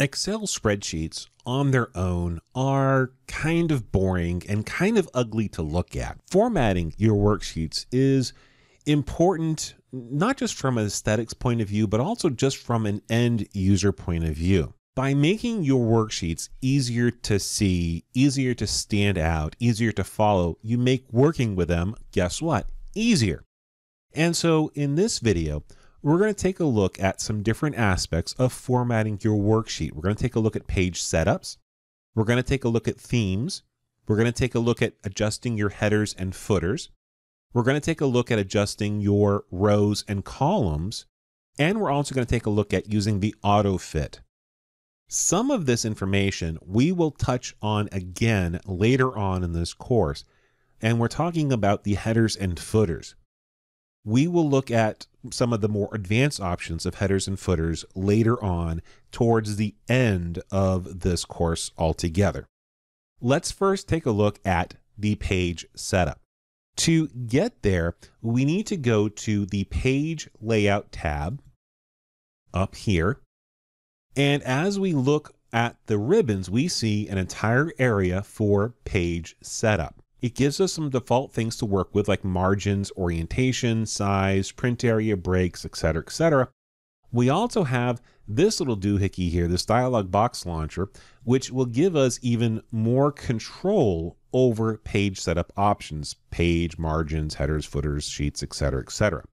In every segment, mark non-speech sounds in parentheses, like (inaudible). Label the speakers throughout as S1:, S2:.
S1: Excel spreadsheets on their own are kind of boring and kind of ugly to look at. Formatting your worksheets is important not just from an aesthetics point of view, but also just from an end user point of view. By making your worksheets easier to see, easier to stand out, easier to follow, you make working with them, guess what, easier. And so in this video, we're going to take a look at some different aspects of formatting your worksheet. We're going to take a look at page setups. We're going to take a look at themes. We're going to take a look at adjusting your headers and footers. We're going to take a look at adjusting your rows and columns. And we're also going to take a look at using the auto fit. Some of this information we will touch on again later on in this course. And we're talking about the headers and footers. We will look at some of the more advanced options of headers and footers later on towards the end of this course altogether. Let's first take a look at the page setup. To get there, we need to go to the Page Layout tab up here. And as we look at the ribbons, we see an entire area for page setup. It gives us some default things to work with like margins, orientation, size, print area, breaks, etc., etc. We also have this little doohickey here, this dialog box launcher, which will give us even more control over page setup options, page margins, headers, footers, sheets, etc., etc.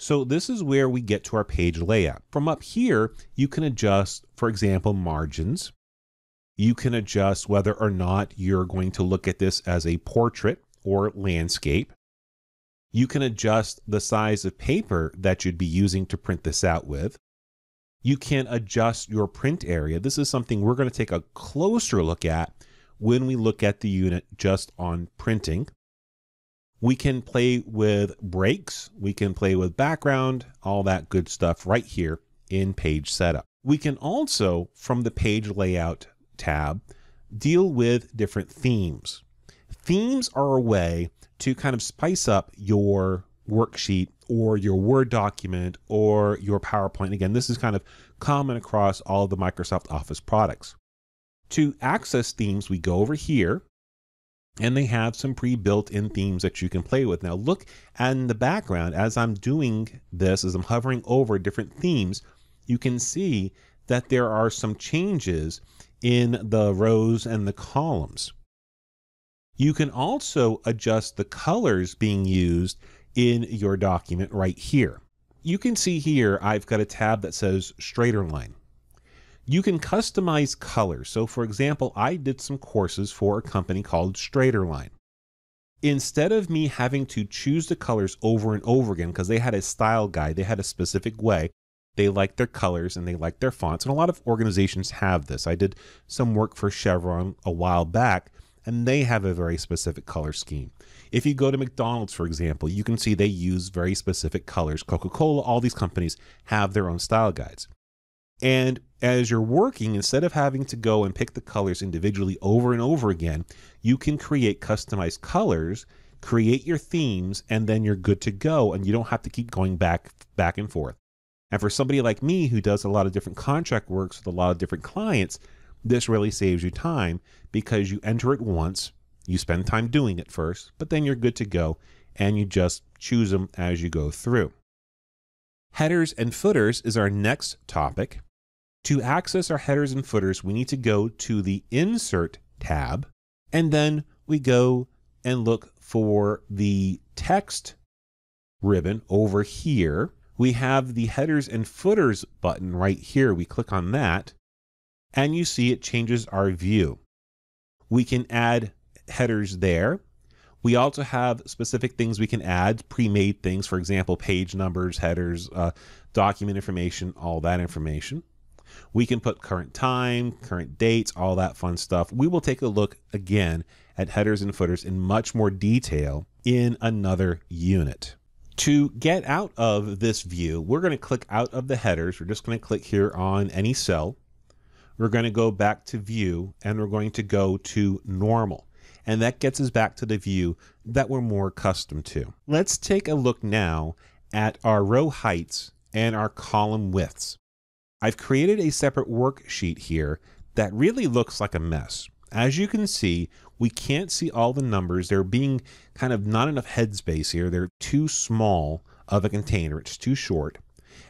S1: So this is where we get to our page layout. From up here, you can adjust, for example, margins, you can adjust whether or not you're going to look at this as a portrait or landscape. You can adjust the size of paper that you'd be using to print this out with. You can adjust your print area. This is something we're going to take a closer look at when we look at the unit just on printing. We can play with breaks. We can play with background, all that good stuff right here in page setup. We can also, from the page layout, tab deal with different themes. Themes are a way to kind of spice up your worksheet or your Word document or your PowerPoint. Again, this is kind of common across all of the Microsoft Office products. To access themes, we go over here and they have some pre-built in themes that you can play with. Now look in the background as I'm doing this, as I'm hovering over different themes, you can see that there are some changes in the rows and the columns. You can also adjust the colors being used in your document right here. You can see here I've got a tab that says straighter line. You can customize colors. So for example, I did some courses for a company called Straighter Line. Instead of me having to choose the colors over and over again because they had a style guide, they had a specific way, they like their colors and they like their fonts. And a lot of organizations have this. I did some work for Chevron a while back, and they have a very specific color scheme. If you go to McDonald's, for example, you can see they use very specific colors. Coca Cola, all these companies have their own style guides. And as you're working, instead of having to go and pick the colors individually over and over again, you can create customized colors, create your themes, and then you're good to go. And you don't have to keep going back, back and forth. And for somebody like me who does a lot of different contract works with a lot of different clients, this really saves you time because you enter it once, you spend time doing it first, but then you're good to go and you just choose them as you go through. Headers and footers is our next topic. To access our headers and footers, we need to go to the Insert tab, and then we go and look for the text ribbon over here we have the headers and footers button right here. We click on that and you see it changes our view. We can add headers there. We also have specific things we can add, pre-made things, for example, page numbers, headers, uh, document information, all that information. We can put current time, current dates, all that fun stuff. We will take a look again at headers and footers in much more detail in another unit. To get out of this view, we're going to click out of the headers. We're just going to click here on any cell. We're going to go back to view and we're going to go to normal. And that gets us back to the view that we're more accustomed to. Let's take a look now at our row heights and our column widths. I've created a separate worksheet here that really looks like a mess. As you can see, we can't see all the numbers. They're being kind of not enough headspace here. They're too small of a container. It's too short.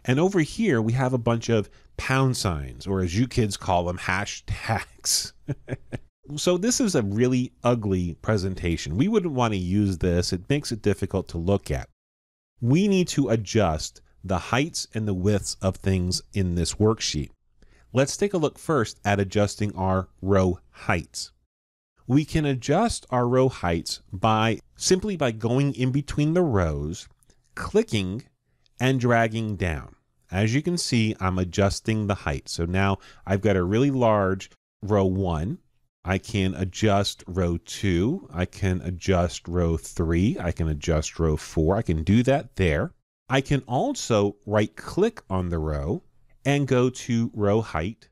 S1: And over here, we have a bunch of pound signs, or as you kids call them, hashtags. (laughs) so this is a really ugly presentation. We wouldn't want to use this. It makes it difficult to look at. We need to adjust the heights and the widths of things in this worksheet. Let's take a look first at adjusting our row heights we can adjust our row heights by simply by going in between the rows, clicking and dragging down. As you can see, I'm adjusting the height. So now I've got a really large row one. I can adjust row two. I can adjust row three. I can adjust row four. I can do that there. I can also right click on the row and go to row height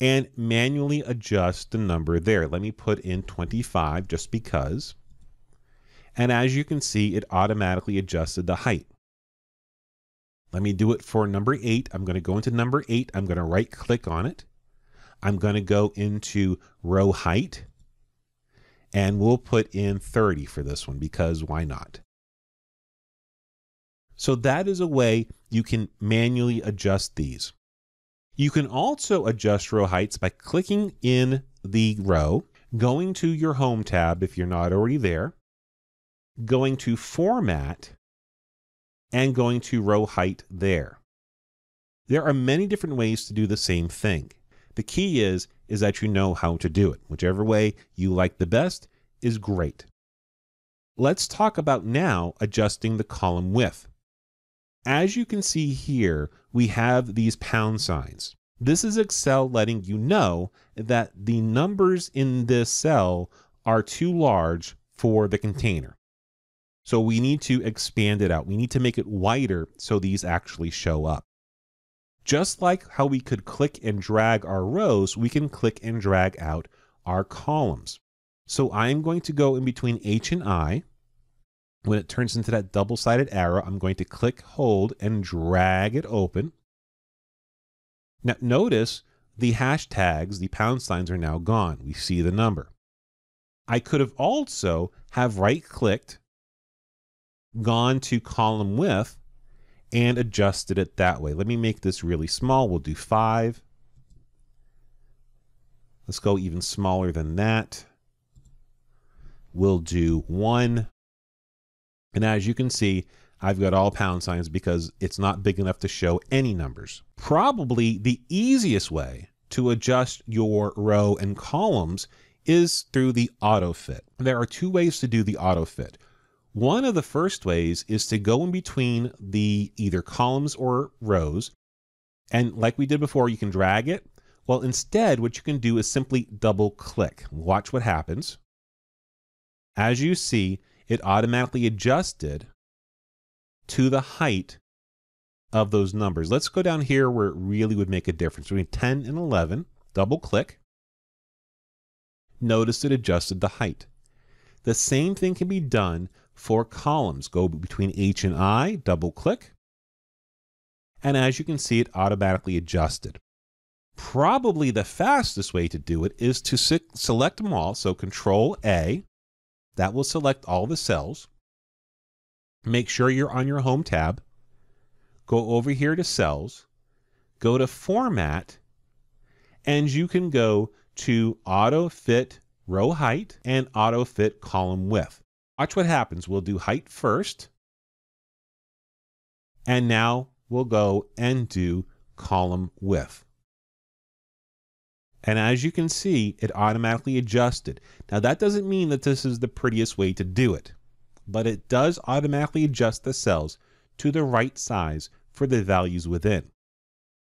S1: and manually adjust the number there. Let me put in 25 just because. And as you can see, it automatically adjusted the height. Let me do it for number eight. I'm going to go into number eight. I'm going to right click on it. I'm going to go into row height and we'll put in 30 for this one because why not? So that is a way you can manually adjust these. You can also adjust row heights by clicking in the row, going to your Home tab if you're not already there, going to Format, and going to Row Height there. There are many different ways to do the same thing. The key is, is that you know how to do it. Whichever way you like the best is great. Let's talk about now adjusting the column width. As you can see here, we have these pound signs. This is Excel letting you know that the numbers in this cell are too large for the container. So we need to expand it out. We need to make it wider so these actually show up. Just like how we could click and drag our rows, we can click and drag out our columns. So I am going to go in between H and I, when it turns into that double-sided arrow, I'm going to click, hold, and drag it open. Now notice the hashtags, the pound signs are now gone. We see the number. I could have also have right clicked, gone to column width and adjusted it that way. Let me make this really small. We'll do five. Let's go even smaller than that. We'll do one. And as you can see, I've got all pound signs because it's not big enough to show any numbers. Probably the easiest way to adjust your row and columns is through the auto fit. There are two ways to do the auto fit. One of the first ways is to go in between the either columns or rows. And like we did before, you can drag it. Well, instead, what you can do is simply double click. Watch what happens. As you see, it automatically adjusted to the height of those numbers. Let's go down here where it really would make a difference between 10 and 11. Double click. Notice it adjusted the height. The same thing can be done for columns. Go between H and I, double click. And as you can see, it automatically adjusted. Probably the fastest way to do it is to select them all. So Control A, that will select all the cells. Make sure you're on your home tab. Go over here to cells, go to format, and you can go to auto fit row height and auto fit column width. Watch what happens. We'll do height first. And now we'll go and do column width. And as you can see, it automatically adjusted. Now that doesn't mean that this is the prettiest way to do it, but it does automatically adjust the cells to the right size for the values within.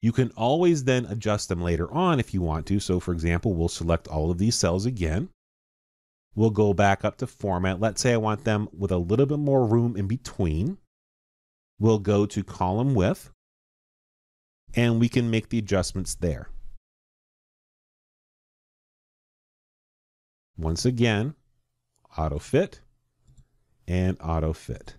S1: You can always then adjust them later on if you want to. So for example, we'll select all of these cells again. We'll go back up to format. Let's say I want them with a little bit more room in between. We'll go to column width and we can make the adjustments there. Once again, auto fit and auto fit.